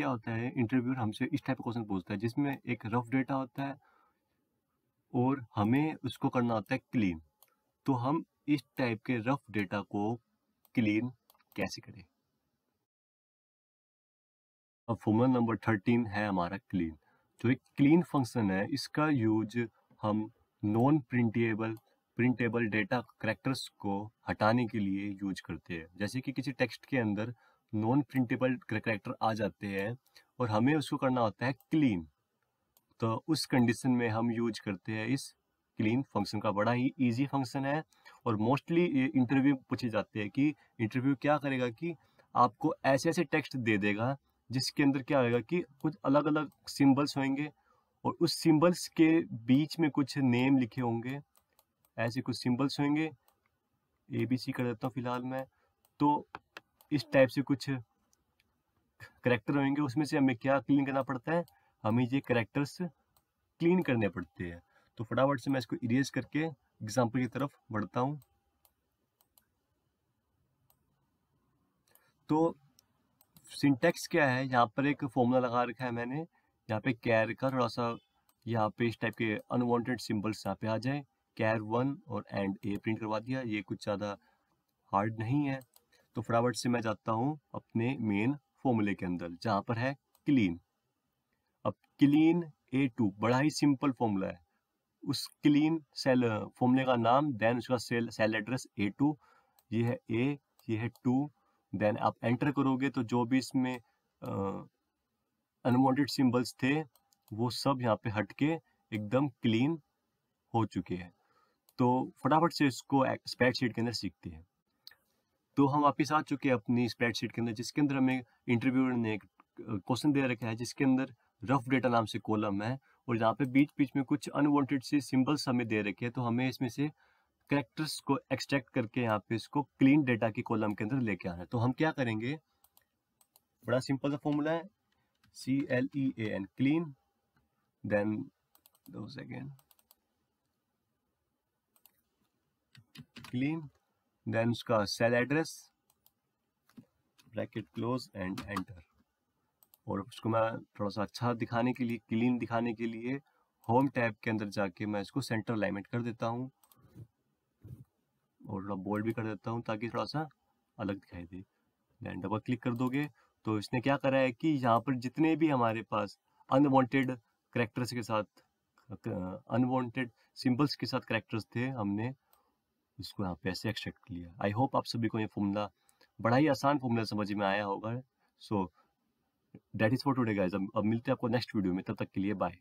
क्या होता है इंटरव्यूर हमसे इस टाइप का क्वेश्चन पूछता है जिसमें एक रफ डेटा होता है और हमें उसको करना होता है क्लीन तो हम इस टाइप के रफ डेटा को क्लीन कैसे करें अब फॉर्मूला नंबर थर्टीन है हमारा क्लीन जो एक क्लीन फंक्शन है इसका यूज हम non printable printable data characters को हटाने के लिए यूज करते हैं जैसे कि किसी टेक्स्ट के अंदर नॉन प्रिंटेबल करेक्टर आ जाते हैं और हमें उसको करना होता है क्लीन तो उस कंडीशन में हम यूज करते हैं इस क्लीन फंक्शन का बड़ा ही इजी फंक्शन है और मोस्टली इंटरव्यू पूछे जाते हैं कि इंटरव्यू क्या करेगा कि आपको ऐसे ऐसे टेक्स्ट दे देगा जिसके अंदर क्या होगा कि कुछ अलग अलग सिम्बल्स होंगे और उस सिम्बल्स के बीच में कुछ नेम लिखे होंगे ऐसे कुछ सिम्बल्स होंगे ए बी सी कर देता हूँ फिलहाल मैं तो इस टाइप से कुछ करेक्टर होंगे उसमें से हमें क्या क्लीन करना पड़ता है हमें ये करेक्टर्स क्लीन करने पड़ते हैं तो फटाफट से मैं इसको इरेज करके एग्जाम्पल की तरफ बढ़ता हूँ तो सिंटेक्स क्या है यहाँ पर एक फॉर्मूला लगा रखा है मैंने यहाँ पे कैर का थोड़ा सा यहाँ पे इस टाइप के अनवांटेड सिंबल्स यहाँ पे आ जाए कैर वन और एंड ए प्रिंट करवा दिया ये कुछ ज़्यादा हार्ड नहीं है तो फटाफट से मैं जाता हूं अपने मेन फॉर्मूले के अंदर जहां पर है क्लीन अब क्लीन ए टू बड़ा ही सिंपल फॉर्मूला है उस क्लीन सेल फॉर्मूले का नाम देन उसका cell cell address A two ये है ए ये है टू देन आप एंटर करोगे तो जो भी इसमें अनवांटेड सिंबल्स थे वो सब यहाँ पे हट के एकदम क्लीन हो चुके हैं तो फटाफट से इसको स्प्रेडशीट के अंदर सीखते हैं तो हम वापस आ चुके हैं अपनी स्प्रेडशीट के अंदर जिसके अंदर हमें इंटरव्यू ने एक क्वेश्चन दे रखा है जिसके अंदर रफ डेटा नाम से कॉलम है और यहाँ पे बीच बीच में कुछ अनवांटेड से सिंबल्स हमें दे रखे हैं तो हमें इसमें से करेक्टर्स को एक्सट्रैक्ट करके यहाँ पे इसको क्लीन डेटा की कॉलम के अंदर लेके आना है तो हम क्या करेंगे बड़ा सिंपल सा फॉर्मूला है C L E A N clean then दो सेकेंड क्लीन देन उसका cell address bracket close and enter और उसको मैं थोड़ा सा अच्छा दिखाने के लिए क्लीन दिखाने के लिए होम टैब के अंदर जाके मैं इसको सेंटर अलाइनमेंट कर देता हूँ और थोड़ा बोल्ड भी कर देता हूँ ताकि थोड़ा सा अलग दिखाई दे देन डबल क्लिक कर दोगे तो इसने क्या करा है कि यहाँ पर जितने भी हमारे पास अनवांटेड करेक्टर्स के साथ अनवांटेड सिंबल्स के साथ करेक्टर्स थे हमने इसको यहाँ पे ऐसे एक्सट्रैक्ट कर लिया आई होप आप सभी को ये फॉर्मूला बड़ा ही आसान फॉर्मूला समझ में आया होगा so that is for today guys अब मिलते हैं आपको नेक्स्ट वीडियो में तब तक के लिए बाय